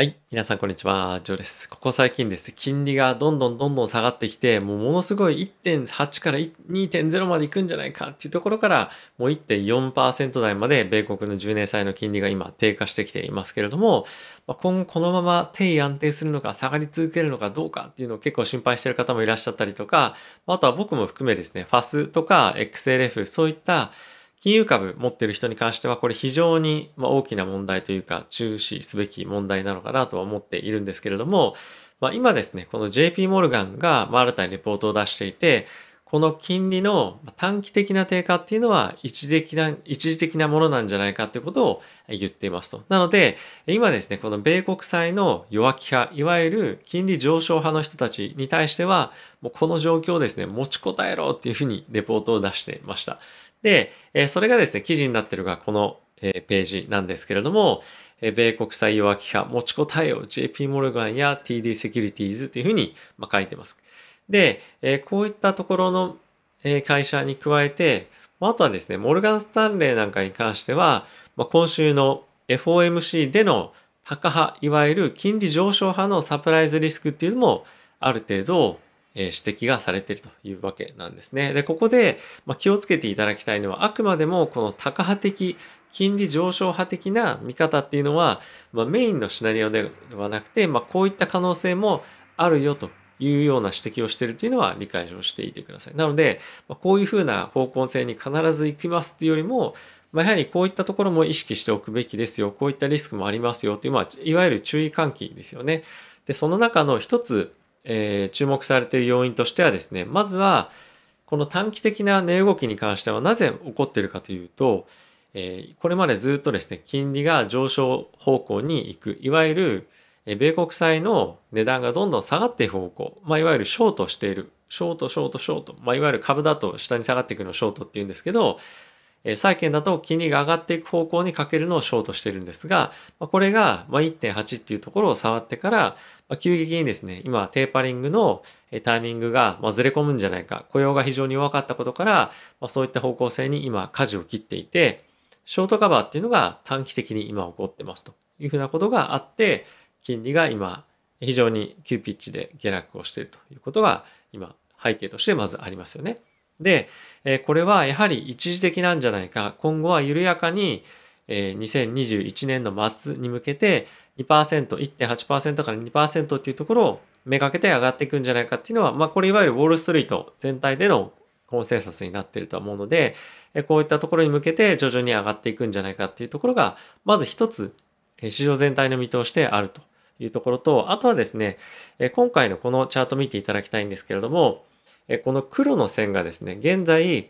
はい。皆さん、こんにちは。ジョーです。ここ最近です。金利がどんどんどんどん下がってきて、もうものすごい1.8から2.0までいくんじゃないかっていうところから、もう1.4%台まで米国の10年債の金利が今低下してきていますけれども、今後このまま定位安定するのか、下がり続けるのかどうかっていうのを結構心配している方もいらっしゃったりとか、あとは僕も含めですね、FAS とか XLF、そういった金融株持ってる人に関してはこれ非常に大きな問題というか注視すべき問題なのかなとは思っているんですけれども、まあ、今ですね、この JP モルガンが新たにレポートを出していて、この金利の短期的な低下っていうのは一時的な、一時的なものなんじゃないかということを言っていますと。なので、今ですね、この米国債の弱気派、いわゆる金利上昇派の人たちに対しては、もうこの状況をですね、持ちこたえろっていうふうにレポートを出してました。で、えそれがですね、記事になってるがこの、えページなんですけれども、え米国債弱気派持ちこたえを JP モルガンや TD セキュリティーズというふうに、ま書いてます。で、えこういったところの、え会社に加えて、あとはですね、モルガン・スタンレーなんかに関しては、ま今週の FOMC での高派、いわゆる金利上昇派のサプライズリスクっていうのもある程度、指摘がされているというわけなんですね。で、ここで気をつけていただきたいのは、あくまでもこのタカ派的、金利上昇派的な見方っていうのは、まあ、メインのシナリオではなくて、まあ、こういった可能性もあるよというような指摘をしているというのは理解をしていてください。なので、まあ、こういうふうな方向性に必ず行きますっていうよりも、まあ、やはりこういったところも意識しておくべきですよ。こういったリスクもありますよという、まあ、いわゆる注意喚起ですよね。で、その中の一つえー、注目されている要因としてはですね、まずは、この短期的な値動きに関してはなぜ起こっているかというと、えー、これまでずっとですね、金利が上昇方向に行く、いわゆる、米国債の値段がどんどん下がっていく方向、まあ、いわゆるショートしている、ショート、ショート、ショート、まあ、いわゆる株だと下に下がっていくのをショートっていうんですけど、え債券だと金利が上がっていく方向にかけるのをショートしてるんですが、まあ、これが1.8っていうところを触ってから、ま急激にですね、今テーパリングのタイミングがずれ込むんじゃないか、雇用が非常に弱かったことから、まそういった方向性に今舵を切っていて、ショートカバーっていうのが短期的に今起こってますというふうなことがあって、金利が今非常に急ピッチで下落をしているということが今背景としてまずありますよね。で、これはやはり一時的なんじゃないか、今後は緩やかにえー、2021年の末に向けて2%、1.8%から2%っていうところをめがけて上がっていくんじゃないかっていうのは、まあ、これいわゆるウォールストリート全体でのコンセンサスになっているとは思うので、こういったところに向けて徐々に上がっていくんじゃないかっていうところが、まず一つ、市場全体の見通しであるというところと、あとはですね、今回のこのチャート見ていただきたいんですけれども、この黒の線がですね、現在、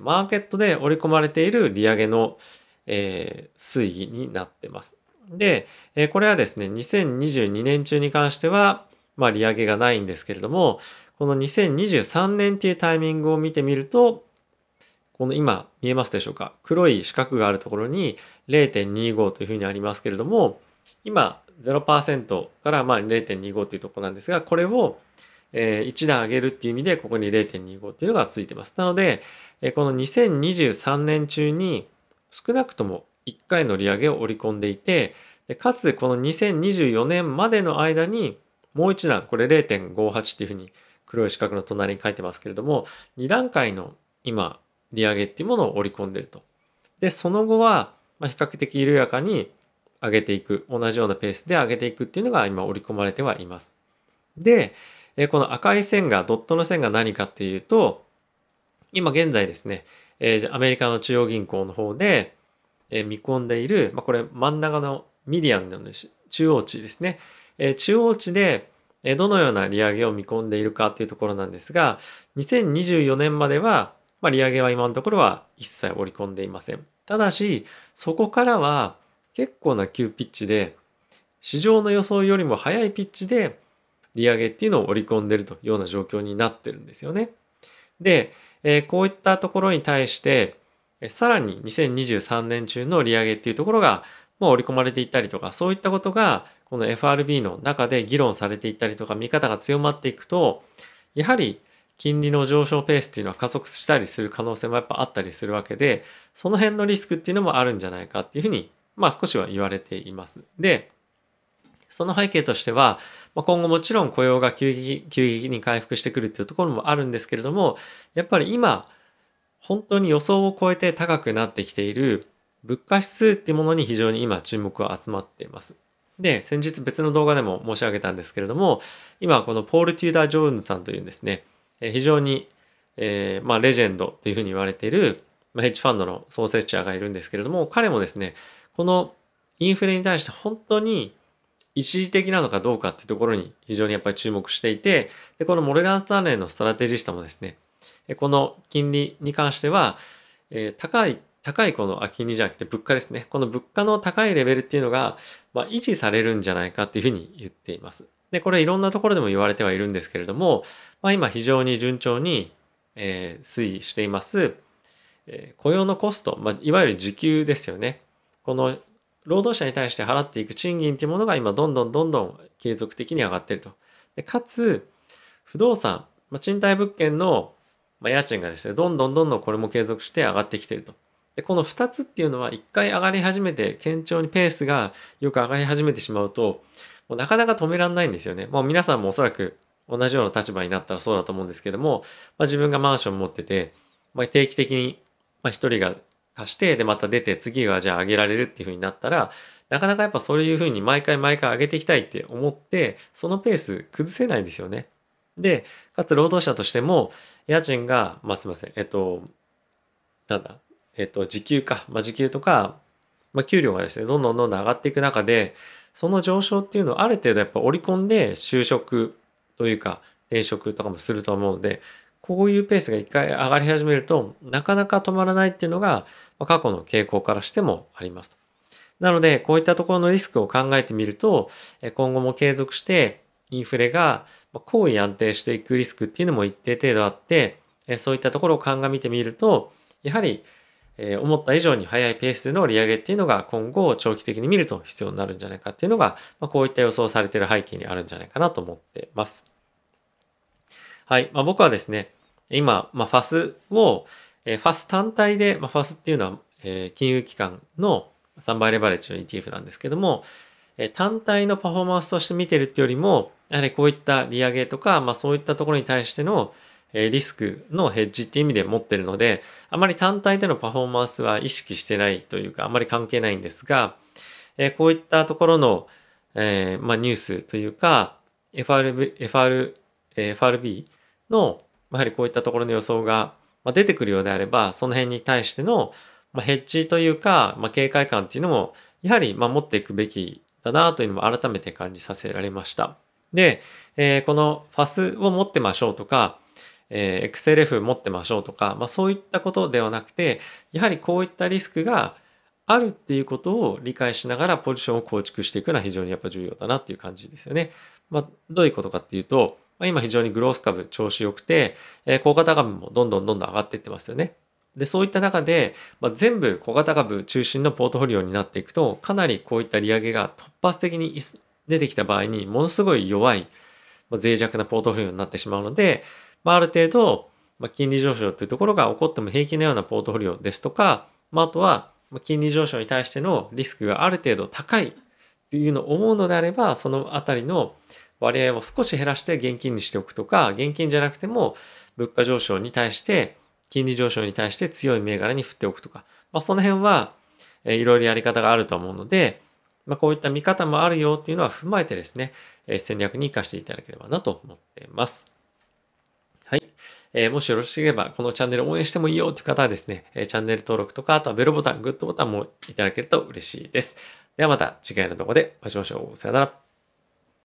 マーケットで織り込まれている利上げのえー、推移になってます。で、えー、これはですね、2022年中に関しては、まあ、利上げがないんですけれども、この2023年っていうタイミングを見てみると、この今見えますでしょうか黒い四角があるところに0.25というふうにありますけれども、今0%からまあ0.25というところなんですが、これをえ1段上げるっていう意味で、ここに0.25っていうのがついてます。なので、えこの2023年中に少なくとも1回の利上げを織り込んでいてでかつこの2024年までの間にもう一段これ0.58っていうふうに黒い四角の隣に書いてますけれども2段階の今利上げっていうものを織り込んでると。でその後は比較的緩やかに上げていく同じようなペースで上げていくっていうのが今織り込まれてはいます。でこの赤い線がドットの線が何かっていうと今現在ですねえアメリカの中央銀行の方で、え見込んでいる、まあ、これ真ん中のミディアンの中央値ですね、え中央値でどのような利上げを見込んでいるかっていうところなんですが2024年までは、まあ、利上げは今のところは一切織り込んでいませんただしそこからは結構な急ピッチで市場の予想よりも早いピッチで利上げっていうのを織り込んでるというような状況になってるんですよね。で、えこういったところに対して、さらに2023年中の利上げっていうところが、もう織り込まれていったりとか、そういったことが、この FRB の中で議論されていったりとか、見方が強まっていくと、やはり金利の上昇ペースっていうのは加速したりする可能性もやっぱあったりするわけで、その辺のリスクっていうのもあるんじゃないかっていうふうに、まあ少しは言われています。で、その背景としては、ま今後もちろん雇用が急激急激に回復してくるっていうところもあるんですけれども、やっぱり今、本当に予想を超えて高くなってきている物価指数っていうものに非常に今注目は集まっています。で、先日別の動画でも申し上げたんですけれども、今このポール・テューダー・ジョーンズさんというですね、非常に、えー、まあ、レジェンドというふうに言われている、まあ、ヘッジファンドの創設者がいるんですけれども、彼もですね、このインフレに対して本当に一時的なのかどうかってところに非常にやっぱり注目していて、で、このモルガン・スタンレーのストラテジストもですね、この金利に関しては、えー、高い、高いこの金利じゃなくて物価ですね。この物価の高いレベルっていうのが、まあ、維持されるんじゃないかっていうふうに言っています。で、これいろんなところでも言われてはいるんですけれども、まあ、今非常に順調に、えー、推移しています、えー、雇用のコスト、まあ、いわゆる時給ですよね。この労働者に対して払っていく賃金っていうものが今どんどんどんどん継続的に上がってると。でかつ、不動産、まあ、賃貸物件の、まあ、家賃がですね、どんどんどんどんこれも継続して上がってきてると。で、この2つっていうのは1回上がり始めて、堅調にペースがよく上がり始めてしまうと、もうなかなか止めらんないんですよね。もう皆さんもおそらく同じような立場になったらそうだと思うんですけども、まあ、自分がマンション持ってて、まあ、定期的に、まあ、1人が貸して、で、また出て、次はじゃあ上げられるっていう風になったら、なかなかやっぱそういう風に毎回毎回上げていきたいって思って、そのペース崩せないんですよね。で、かつ労働者としても、家賃が、まあすいません、えっと、なんだ、えっと、時給か、まあ時給とか、まあ給料がですね、どんどんどんどん上がっていく中で、その上昇っていうのをある程度やっぱ織り込んで就職というか、転職とかもすると思うので、こういうペースが一回上がり始めると、なかなか止まらないっていうのが、過去の傾向からしてもありますと。なので、こういったところのリスクを考えてみると、今後も継続してインフレが高位安定していくリスクっていうのも一定程度あって、そういったところを鑑みてみると、やはり思った以上に速いペースでの利上げっていうのが今後長期的に見ると必要になるんじゃないかっていうのが、こういった予想されている背景にあるんじゃないかなと思ってます。はい。まあ、僕はですね、今、まあ、ファスを、えー、f a 単体で、まあ、ファスっていうのは、えー、金融機関の3倍レバレッジの ETF なんですけども、えー、単体のパフォーマンスとして見てるっていうよりも、やはりこういった利上げとか、まあ、そういったところに対しての、えリスクのヘッジっていう意味で持ってるので、あまり単体でのパフォーマンスは意識してないというか、あまり関係ないんですが、えこういったところの、えー、まあ、ニュースというか、FRB, FR FRB の、やはりこういったところの予想が出てくるようであれば、その辺に対してのヘッジというか、まあ、警戒感っていうのも、やはり持っていくべきだなというのも改めて感じさせられました。で、えー、この FAS を持ってましょうとか、えー、XLF 持ってましょうとか、まあ、そういったことではなくて、やはりこういったリスクがあるっていうことを理解しながらポジションを構築していくのは非常にやっぱ重要だなっていう感じですよね。まあ、どういうことかっていうと、まあ、今非常にグロース株調子良くて、えー、小型株もどんどんどんどん上がっていってますよね。で、そういった中で、まあ、全部小型株中心のポートフォリオになっていくと、かなりこういった利上げが突発的に出てきた場合に、ものすごい弱い、まあ、脆弱なポートフォリオになってしまうので、まあ、ある程度、まあ、金利上昇というところが起こっても平気なようなポートフォリオですとか、まあ、あとは、金利上昇に対してのリスクがある程度高いっていうのを思うのであれば、そのあたりの割合を少し減らして現金にしておくとか、現金じゃなくても物価上昇に対して、金利上昇に対して強い銘柄に振っておくとか、まあ、その辺は、えいろいろやり方があると思うので、まあ、こういった見方もあるよっていうのは踏まえてですね、え戦略に活かしていただければなと思っています。はい。えもしよろしければ、このチャンネル応援してもいいよという方はですね、チャンネル登録とか、あとはベルボタン、グッドボタンもいただけると嬉しいです。ではまた次回の動画でお会いしましょう。さよなら。